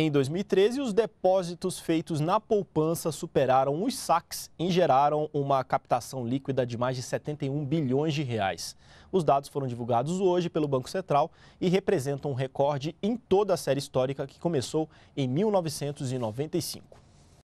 Em 2013, os depósitos feitos na poupança superaram os saques e geraram uma captação líquida de mais de 71 bilhões de reais. Os dados foram divulgados hoje pelo Banco Central e representam um recorde em toda a série histórica que começou em 1995.